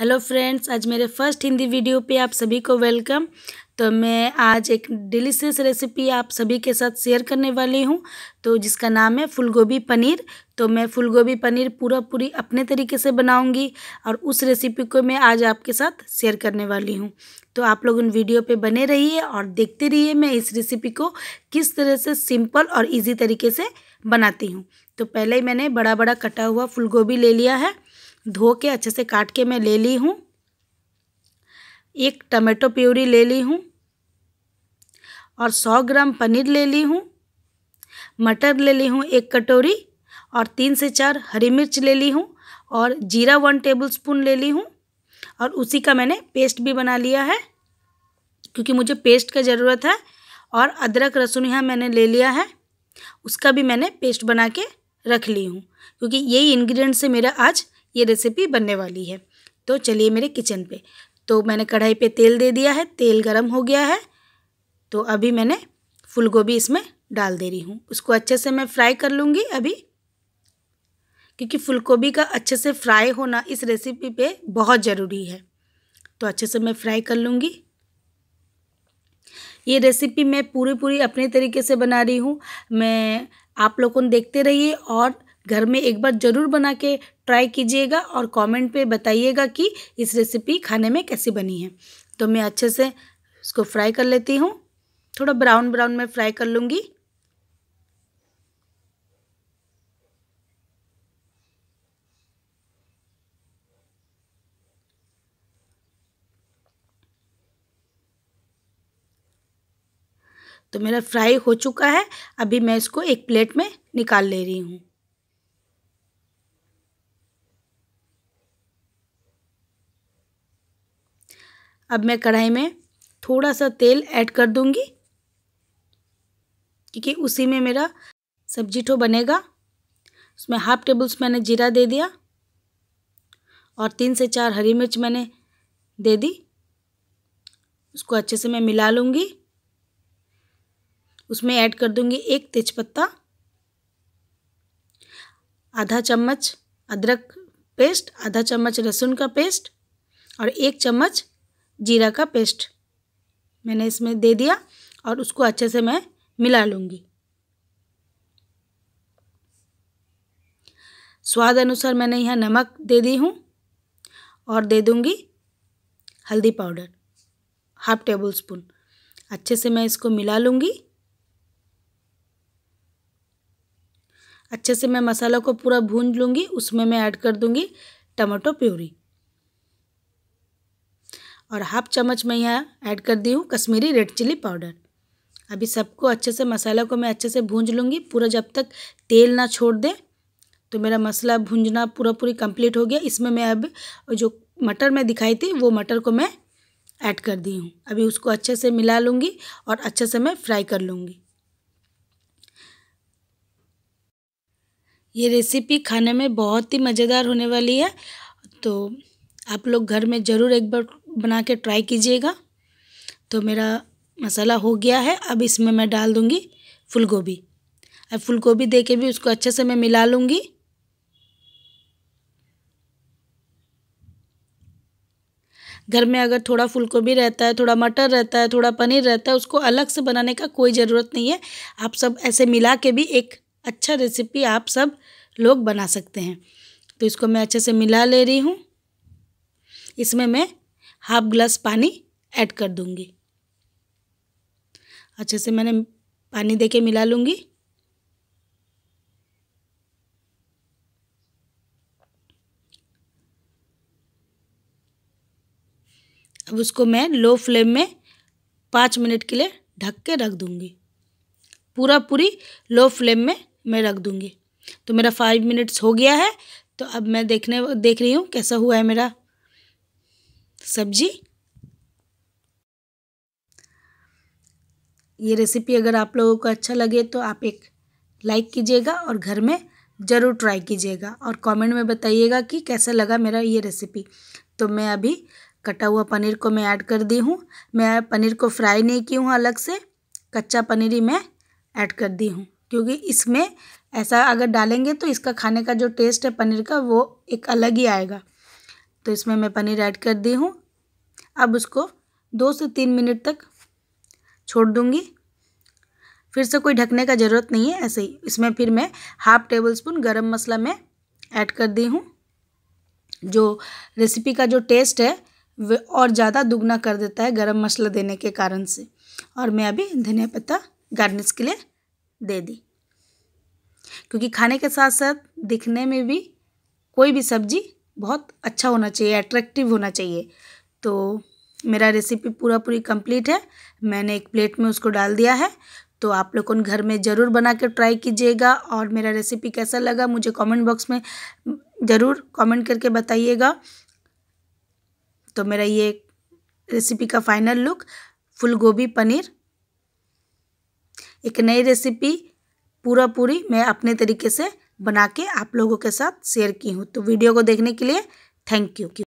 hello friends आज मेरे first Hindi video पे आप सभी को वेलकम तो मैं आज एक डिलीशियस रेसिपी आप सभी के साथ शेयर करने वाली हूँ तो जिसका नाम है फूलगोभी पनीर तो मैं फूलगोभी पनीर पूरा पूरी अपने तरीके से बनाऊँगी और उस रेसिपी को मैं आज आपके साथ शेयर करने वाली हूँ तो आप लोग उन वीडियो पे बने रहिए और देखते रहिए मैं इस रेसिपी को किस तरह से सिंपल और ईजी तरीके से बनाती हूँ तो पहले ही मैंने बड़ा बड़ा कटा हुआ फूलगोभी ले लिया है धो के अच्छे से काट के मैं ले ली हूँ एक टमेटो प्यूरी ले ली हूँ और सौ ग्राम पनीर ले ली हूँ मटर ले ली हूँ एक कटोरी और तीन से चार हरी मिर्च ले ली हूँ और जीरा वन टेबल स्पून ले ली हूँ और उसी का मैंने पेस्ट भी बना लिया है क्योंकि मुझे पेस्ट का ज़रूरत है और अदरक रसुन यहाँ मैंने ले लिया है उसका भी मैंने पेस्ट बना के रख ली हूँ क्योंकि यही इन्ग्रीडियंट से मेरा आज ये रेसिपी बनने वाली है तो चलिए मेरे किचन पे तो मैंने कढ़ाई पे तेल दे दिया है तेल गरम हो गया है तो अभी मैंने फूलगोभी इसमें डाल दे रही हूँ उसको अच्छे से मैं फ्राई कर लूँगी अभी क्योंकि फूलगोभी का अच्छे से फ्राई होना इस रेसिपी पे बहुत ज़रूरी है तो अच्छे से मैं फ्राई कर लूँगी ये रेसिपी मैं पूरी पूरी अपने तरीके से बना रही हूँ मैं आप लोगों को देखते रहिए और घर में एक बार ज़रूर बना के ट्राई कीजिएगा और कमेंट पे बताइएगा कि इस रेसिपी खाने में कैसी बनी है तो मैं अच्छे से इसको फ्राई कर लेती हूँ थोड़ा ब्राउन ब्राउन में फ्राई कर लूँगी तो मेरा फ्राई हो चुका है अभी मैं इसको एक प्लेट में निकाल ले रही हूँ अब मैं कढ़ाई में थोड़ा सा तेल ऐड कर दूंगी क्योंकि उसी में मेरा सब्जी ठो बनेगा उसमें हाफ टेबल मैंने जीरा दे दिया और तीन से चार हरी मिर्च मैंने दे दी उसको अच्छे से मैं मिला लूँगी उसमें ऐड कर दूँगी एक तेज़पत्ता आधा चम्मच अदरक पेस्ट आधा चम्मच लहसुन का पेस्ट और एक चम्मच जीरा का पेस्ट मैंने इसमें दे दिया और उसको अच्छे से मैं मिला लूँगी स्वाद अनुसार मैंने यहाँ नमक दे दी हूँ और दे दूँगी हल्दी पाउडर हाफ टेबल स्पून अच्छे से मैं इसको मिला लूँगी अच्छे से मैं मसाला को पूरा भून लूँगी उसमें मैं ऐड कर दूँगी टमाटो प्यूरी और हाफ चम्मच मैं यहाँ ऐड कर दी हूँ कश्मीरी रेड चिली पाउडर अभी सबको अच्छे से मसाला को मैं अच्छे से भूंज लूँगी पूरा जब तक तेल ना छोड़ दें तो मेरा मसाला भूंजना पूरा पूरी कंप्लीट हो गया इसमें मैं अब जो मटर में दिखाई थी वो मटर को मैं ऐड कर दी हूँ अभी उसको अच्छे से मिला लूँगी और अच्छे से मैं फ्राई कर लूँगी ये रेसिपी खाने में बहुत ही मज़ेदार होने वाली है तो आप लोग घर में ज़रूर एक बार बना के ट्राई कीजिएगा तो मेरा मसाला हो गया है अब इसमें मैं डाल दूँगी फूलगोभी गोभी अब फूलगोभी गोभी दे के भी उसको अच्छे से मैं मिला लूँगी घर में अगर थोड़ा फूलगोभी रहता है थोड़ा मटर रहता है थोड़ा पनीर रहता है उसको अलग से बनाने का कोई ज़रूरत नहीं है आप सब ऐसे मिला के भी एक अच्छा रेसिपी आप सब लोग बना सकते हैं तो इसको मैं अच्छे से मिला ले रही हूँ इसमें मैं हाफ ग्लास पानी ऐड कर दूंगी अच्छे से मैंने पानी देके मिला लूँगी अब उसको मैं लो फ्लेम में पाँच मिनट के लिए ढक के रख दूँगी पूरा पूरी लो फ्लेम में मैं रख दूँगी तो मेरा फाइव मिनट्स हो गया है तो अब मैं देखने देख रही हूँ कैसा हुआ है मेरा सब्जी ये रेसिपी अगर आप लोगों को अच्छा लगे तो आप एक लाइक कीजिएगा और घर में ज़रूर ट्राई कीजिएगा और कमेंट में बताइएगा कि कैसा लगा मेरा ये रेसिपी तो मैं अभी कटा हुआ पनीर को मैं ऐड कर दी हूँ मैं पनीर को फ्राई नहीं की हूँ अलग से कच्चा पनीर ही मैं ऐड कर दी हूँ क्योंकि इसमें ऐसा अगर डालेंगे तो इसका खाने का जो टेस्ट है पनीर का वो एक अलग ही आएगा तो इसमें मैं पनीर ऐड कर दी हूँ अब उसको दो से तीन मिनट तक छोड़ दूँगी फिर से कोई ढकने का ज़रूरत नहीं है ऐसे ही इसमें फिर मैं हाफ़ टेबल स्पून गर्म मसाला मैं ऐड कर दी हूँ जो रेसिपी का जो टेस्ट है वे और ज़्यादा दुगना कर देता है गरम मसाला देने के कारण से और मैं अभी धनिया पत्ता गार्निश के लिए दे दी क्योंकि खाने के साथ साथ दिखने में भी कोई भी सब्जी बहुत अच्छा होना चाहिए अट्रैक्टिव होना चाहिए तो मेरा रेसिपी पूरा पूरी कंप्लीट है मैंने एक प्लेट में उसको डाल दिया है तो आप लोग उन घर में ज़रूर बना कर ट्राई कीजिएगा और मेरा रेसिपी कैसा लगा मुझे कमेंट बॉक्स में ज़रूर कमेंट करके बताइएगा तो मेरा ये रेसिपी का फाइनल लुक फुल गोभी पनीर एक नई रेसिपी पूरा पूरी मैं अपने तरीके से बना के आप लोगों के साथ शेयर की हूँ तो वीडियो को देखने के लिए थैंक यू